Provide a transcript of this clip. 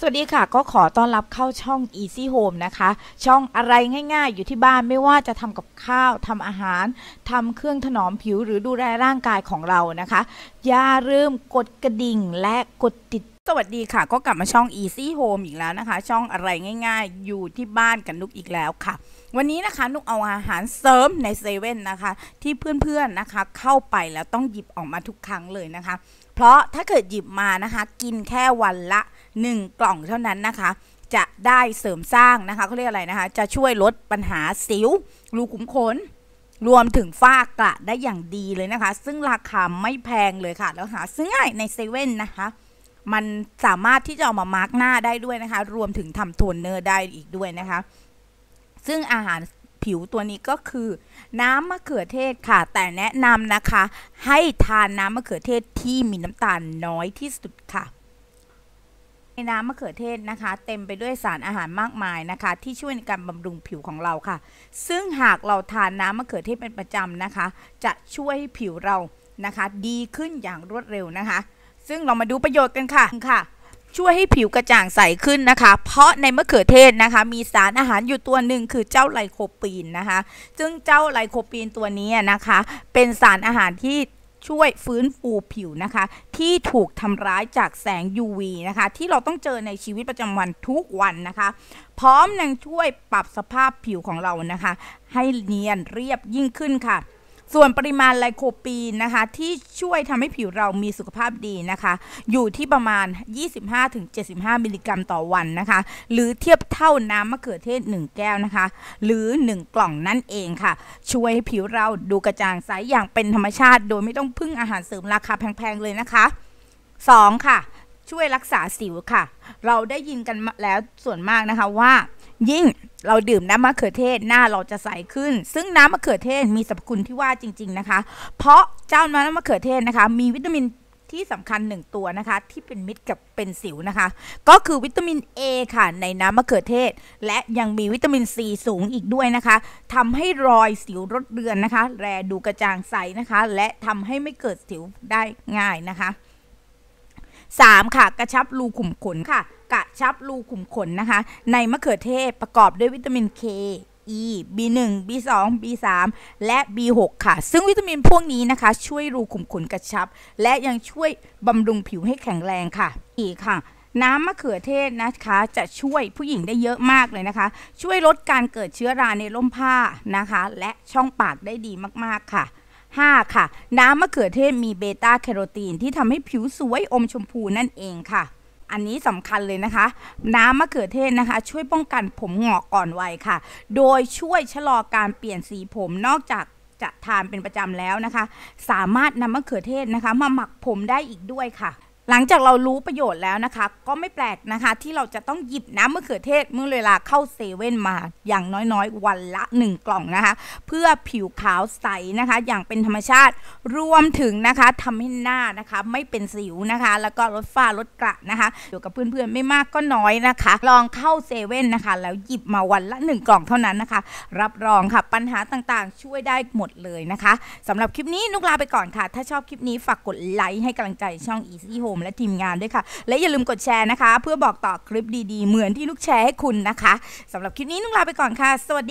สวัสดีค่ะ ก็ขอต้อนรับเข้าช่อง Easy Home นะคะ ช่องอะไรง่ายๆ อยู่ที่บ้านไม่ว่าจะทำกับข้าวทำอาหารทำเครื่องถนอมผิวหรือดูแลร่างกายของเรานะคะ อย่าลืมกดกระดิ่งและกดติดสวัสดีค่ะ ก็กลับมาช่อง Easy Home อีกแล้วนะคะ ช่องอะไรง่าย ๆ อยู่ที่บ้านกันนุกอีกแล้วค่ะ วันนี้นะคะนุกเอาอาหารเสริมในเซเว่นนะคะ ที่เพื่อนๆนะคะเข้าไปแล้วต้องหยิบออกมาทุกครั้งเลยนะคะ เพราะถ้าเกิดหยิบมานะคะ กินแค่วันละ 1 กล่องเท่านั้นนะคะ จะได้เสริมสร้างนะคะเขาเรียกอะไรนะคะ จะช่วยลดปัญหาสิวรูขุมขนรวมถึงฝ้ากระได้อย่างดีเลยนะคะ ซึ่งราคาไม่แพงเลยค่ะแล้วหาซื้อง่ายในเซเว่นนะคะมันสามารถที่จะเอามามาร์กหน้าได้ด้วยนะคะ รวมถึงทำโทนเนอร์ได้อีกด้วยนะคะ ซึ่งอาหารผิวตัวนี้ก็คือน้ำมะเขือเทศค่ะ แต่แนะนำนะคะ ให้ทานน้ำมะเขือเทศที่มีน้ำตาลน้อยที่สุดค่ะ ในน้ำมะเขือเทศนะคะ เต็มไปด้วยสารอาหารมากมายนะคะ ที่ช่วยในการบำรุงผิวของเราค่ะ ซึ่งหากเราทานน้ำมะเขือเทศเป็นประจำนะคะ จะช่วยให้ผิวเรานะคะ ดีขึ้นอย่างรวดเร็วนะคะซึ่งเรามาดูประโยชน์กันค่ะค่ะ ช่วยให้ผิวกระจ่างใสขึ้นนะคะ เพราะในมะเขือเทศนะคะ มีสารอาหารอยู่ตัวหนึ่งคือเจ้าไลโคปีนนะคะซึ่งเจ้าไลโคปีนตัวนี้นะคะ เป็นสารอาหารที่ช่วยฟื้นฟูผิวนะคะ ที่ถูกทำร้ายจากแสง UV นะคะที่เราต้องเจอในชีวิตประจำวันทุกวันนะคะ พร้อมยังช่วยปรับสภาพผิวของเรานะคะ ให้เนียนเรียบยิ่งขึ้นค่ะส่วนปริมาณไลโคปีนนะคะ ที่ช่วยทำให้ผิวเรามีสุขภาพดีนะคะ อยู่ที่ประมาณ 25-75 มิลลิกรัมต่อวันนะคะ หรือเทียบเท่าน้ำมะเขือเทศ 1 แก้วนะคะ หรือ 1 กล่องนั่นเองค่ะ ช่วยให้ผิวเราดูกระจ่างใสอย่างเป็นธรรมชาติ โดยไม่ต้องพึ่งอาหารเสริมราคาแพงๆเลยนะคะ 2. ค่ะ ช่วยรักษาสิวค่ะ เราได้ยินกันแล้วส่วนมากนะคะว่ายิ่งเราดื่มน้ำมะเขือเทศหน้าเราจะใสขึ้น ซึ่งน้ำมะเขือเทศมีสรรพคุณที่ว่าจริง ๆนะคะ เพราะเจ้าน้ำมะเขือเทศนะคะ มีวิตามินที่สำคัญหนึ่งตัวนะคะ ที่เป็นมิตรกับเป็นสิวนะคะ ก็คือวิตามิน A ค่ะในน้ำมะเขือเทศ และยังมีวิตามิน C สูงอีกด้วยนะคะทำให้รอยสิวลดเรือนนะคะแลดูกระจ่างใสนะคะ และทำให้ไม่เกิดสิวได้ง่ายนะคะ 3. ค่ะกระชับรูขุมขนค่ะกระชับรูขุมขนนะคะ ในมะเขือเทศประกอบด้วยวิตามิน K E B1 B2 B3 และ B6 ค่ะ ซึ่งวิตามินพวกนี้นะคะ ช่วยรูขุมขนกระชับ และยังช่วยบำรุงผิวให้แข็งแรงค่ะ อีกค่ะ น้ำมะเขือเทศนะคะ จะช่วยผู้หญิงได้เยอะมากเลยนะคะ ช่วยลดการเกิดเชื้อราในร่มผ้านะคะ และช่องปากได้ดีมากๆค่ะ 5. ค่ะ น้ำมะเขือเทศมีเบต้าแคโรทีน ที่ทำให้ผิวสวยอมชมพูนั่นเองค่ะอันนี้สำคัญเลยนะคะ น้ำมะเขือเทศนะคะ ช่วยป้องกันผมหงอกก่อนวัยค่ะ โดยช่วยชะลอการเปลี่ยนสีผมนอกจากจะทานเป็นประจำแล้วนะคะ สามารถนำมะเขือเทศนะคะ มาหมักผมได้อีกด้วยค่ะหลังจากเรารู้ประโยชน์แล้วนะคะ ก็ไม่แปลกนะคะที่เราจะต้องหยิบน้ำมะเขือเทศเมื่อเวลาเข้าเซเว่นมา อย่างน้อยๆ วันละ1กล่องนะคะ เพื่อผิวขาวใสนะคะ อย่างเป็นธรรมชาติรวมถึงนะคะทำให้หน้านะคะไม่เป็นสิวนะคะ แล้วก็ลดฝ้าลดกระนะคะอยู่กับเพื่อนๆไม่มากก็น้อยนะคะ ลองเข้าเซเว่นนะคะ แล้วหยิบมาวันละ1กล่องเท่านั้นนะคะรับรองค่ะปัญหาต่างๆ ช่วยได้หมดเลยนะคะสำหรับคลิปนี้นุกลาไปก่อนค่ะ ถ้าชอบคลิปนี้ฝากกดไลค์ให้กำลังใจช่อง Easy Home มและทีมงานด้วยค่ะ และอย่าลืมกดแชร์นะคะ เพื่อบอกต่อคลิปดีๆเหมือนที่ลูกแชร์ให้คุณนะคะสำหรับคลิปนี้นุ่งลาไปก่อนค่ะ สวัสดี